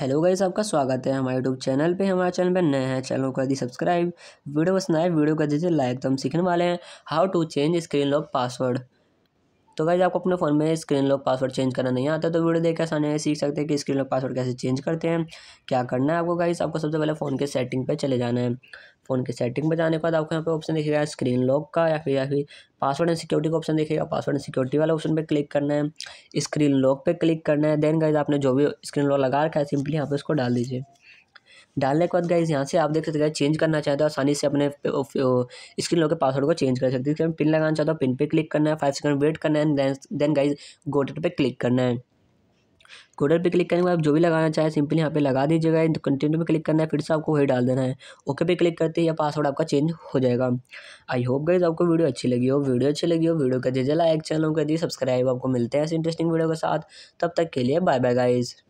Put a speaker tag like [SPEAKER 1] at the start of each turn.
[SPEAKER 1] hello guys आपका स्वागत है हमारे यूट्यूब चैनल पे हमारे चैनल पे नए हैं चैनल को कर दी सब्सक्राइब वीडियो पसंद आए वीडियो कर दीजिए लाइक तो हम सीखने वाले हैं how to change screen lock password तो गाइस आपको अपने फ़ोन में स्क्रीन लॉक पासवर्ड चेंज करना नहीं आता तो वीडियो देख आसानी है सीख सकते हैं कि स्क्रीन लॉक पासवर्ड कैसे चेंज करते हैं क्या करना है आपको गाइस आपको सबसे पहले फ़ोन के सेटिंग पर चले जाना है फ़ोन की सेटिंग में जाने के बाद आपको यहाँ पे ऑप्शन दिखेगा स्क्रीन लॉक का या फिर या फिर पासवर्ड एंड सिक्योरिटी का ऑप्शन दिखेगा पासवर्ड एंड सिक्योरिटी वाला ऑप्शन पे क्लिक करना है स्क्रीन लॉक पे क्लिक करना है देन गाइज आपने जो भी स्क्रीन लॉक लगा रखा है सिंपली यहाँ पे उसको डाल दीजिए डालने के बाद गाइज यहाँ से आप देख सकते हैं चेंज करना चाहते हो तो आसानी से अपने स्क्रीन लॉक के पासवर्ड को चेंज कर सकते हैं पिन लगाना चाहते हो पिन पर क्लिक करना है फाइव सेकंड वेट करना है देन गाइज गोटेड पर क्लिक करना है कोडर पे क्लिक करने के बाद जो भी लगाना चाहे सिंपली यहाँ पे लगा दीजिएगा कंटिन्यू पे क्लिक करना है फिर से आपको वही डाल देना है ओके पे क्लिक करते ही पासवर्ड आपका चेंज हो जाएगा आई होप गई आपको वीडियो अच्छी लगी हो वीडियो अच्छी लगी हो वीडियो का दीजिए लाइक चैनल कर दिए सब्सक्राइब आपको मिलते हैं ऐसे इंटरेस्टिंग वीडियो के साथ तब तक के लिए बाय बाय गाइज़